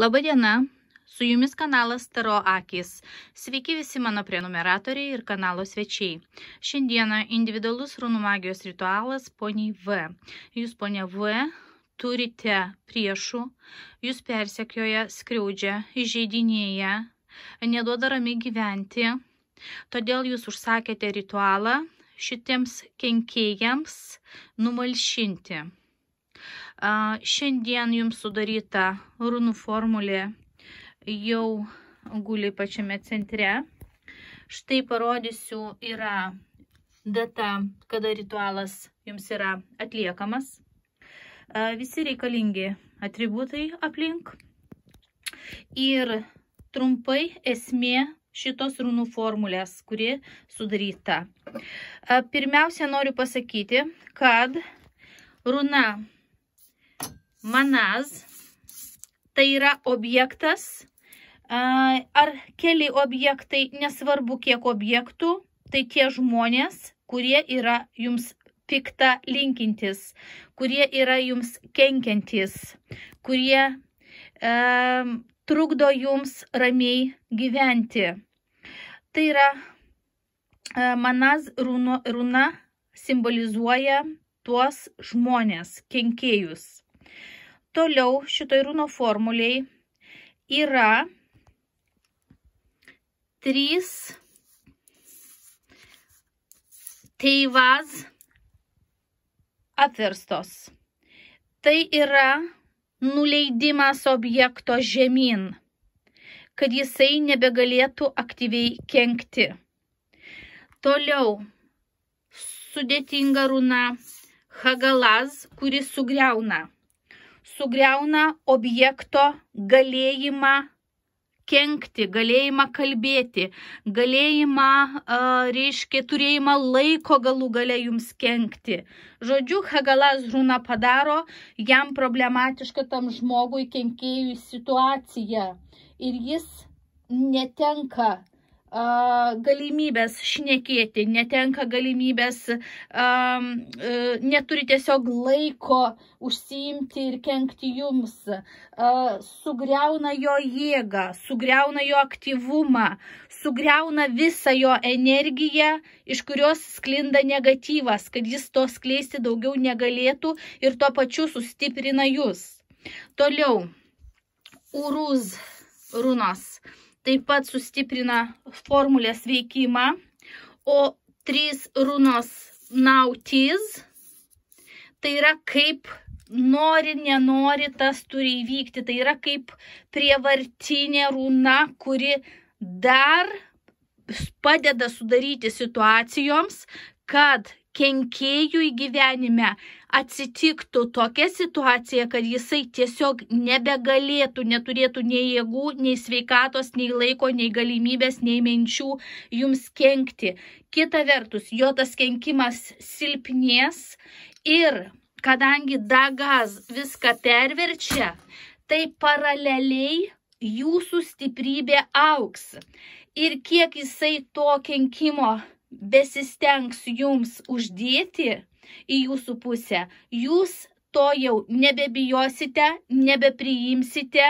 Labadiena, su jumis kanalas Taro Akis. Sveiki visi mano prenumeratoriai ir kanalo svečiai. Šiandieną individualus runų magijos ritualas poniai V. Jūs ponia V turite priešų, jūs persekioja, skriaudžia, įžeidinėja, neduoda ramiai gyventi. Todėl jūs užsakėte ritualą šitiems kenkėjams numalšinti. Šiandien jums sudaryta runų formulė jau guli pačiame centre. Štai parodysiu, yra data, kada ritualas jums yra atliekamas. Visi reikalingi atributai aplink. Ir trumpai esmė šitos runų formulės, kuri sudaryta. Pirmiausia, noriu pasakyti, kad runa manaz, tai yra objektas ar keli objektai, nesvarbu kiek objektų, tai tie žmonės, kurie yra jums pikta linkintis, kurie yra jums kenkiantis, kurie e, trukdo jums ramiai gyventi. Tai yra e, manas runa, runa simbolizuoja tuos žmonės, kenkėjus. Toliau šitoj runo formuliai yra trys teivas apverstos. Tai yra nuleidimas objekto žemyn, kad jisai nebegalėtų aktyviai kenkti. Toliau sudėtinga runa Hagalaz, kuris sugriauna sugriauna objekto galėjimą kenkti, galėjimą kalbėti, galėjimą, reiškia, turėjimą laiko galų gale jums kenkti. Žodžiu, Hegalas Žūna padaro jam problematišką tam žmogui kenkėjų situaciją ir jis netenka galimybės šnekėti, netenka galimybės, um, neturi tiesiog laiko užsiimti ir kenkti jums, uh, sugriauna jo jėgą, sugriauna jo aktyvumą, sugriauna visą jo energiją, iš kurios sklinda negatyvas, kad jis to skleisti daugiau negalėtų ir tuo pačiu sustiprina jūs. Toliau, urūz runos taip pat sustiprina formulės veikimą, o trys runos nautis, tai yra kaip nori, nenori, tas turi įvykti, tai yra kaip prievartinė runa, kuri dar padeda sudaryti situacijoms, kad kenkėjui gyvenime atsitiktų tokia situacija, kad jisai tiesiog nebegalėtų, neturėtų nei jėgų, nei sveikatos, nei laiko, nei galimybės, nei minčių jums kenkti. Kita vertus, jo tas kenkimas silpnės ir kadangi dagas viską perverčia, tai paraleliai jūsų stiprybė auks. Ir kiek jisai to kenkimo besistengs jums uždėti į jūsų pusę, jūs to jau nebebijosite, nebepriimsite,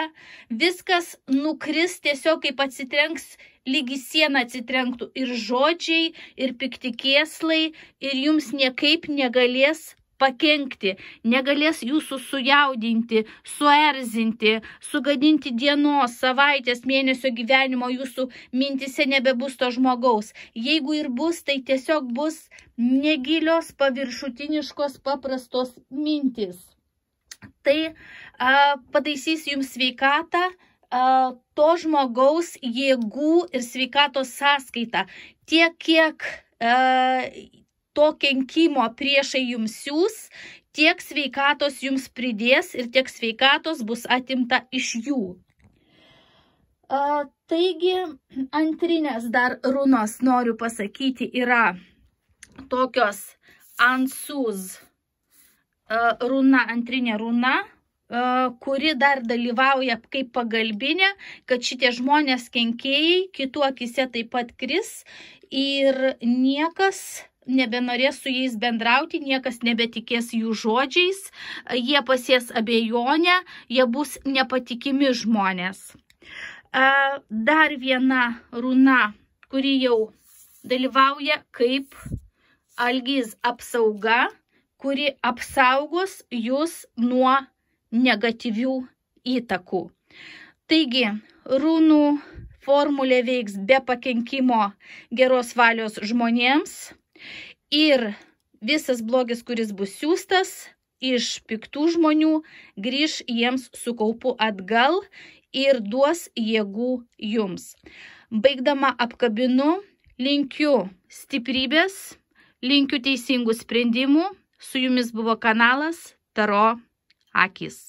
viskas nukris tiesiog kaip atsitrenks, lygi siena atsitrenktų ir žodžiai, ir piktikėslai, ir jums niekaip negalės pakengti, negalės jūsų sujaudinti, suerzinti, sugadinti dienos, savaitės, mėnesio gyvenimo, jūsų mintise nebebus to žmogaus. Jeigu ir bus, tai tiesiog bus negilios, paviršutiniškos, paprastos mintis. Tai a, pataisys jums sveikatą, to žmogaus jėgų ir sveikatos sąskaita. Tiek, kiek to kenkimo priešai jums siūs, tiek sveikatos jums pridės ir tiek sveikatos bus atimta iš jų. A, taigi, antrinės dar runos, noriu pasakyti, yra tokios ansūz a, runa, antrinė runa, a, kuri dar dalyvauja kaip pagalbinė, kad šitie žmonės kenkėjai, kitų akise taip pat kris ir niekas nebenorės su jais bendrauti, niekas nebetikės jų žodžiais, jie pasies abejonę, jie bus nepatikimi žmonės. Dar viena runa, kuri jau dalyvauja kaip algys apsauga, kuri apsaugos jūs nuo negatyvių įtakų. Taigi, runų formulė veiks be pakenkimo geros valios žmonėms Ir visas blogis, kuris bus siūstas iš piktų žmonių, grįž jiems su kaupu atgal ir duos jėgų jums. Baigdama apkabinu, linkiu stiprybės, linkiu teisingų sprendimų. Su jumis buvo kanalas Taro Akis.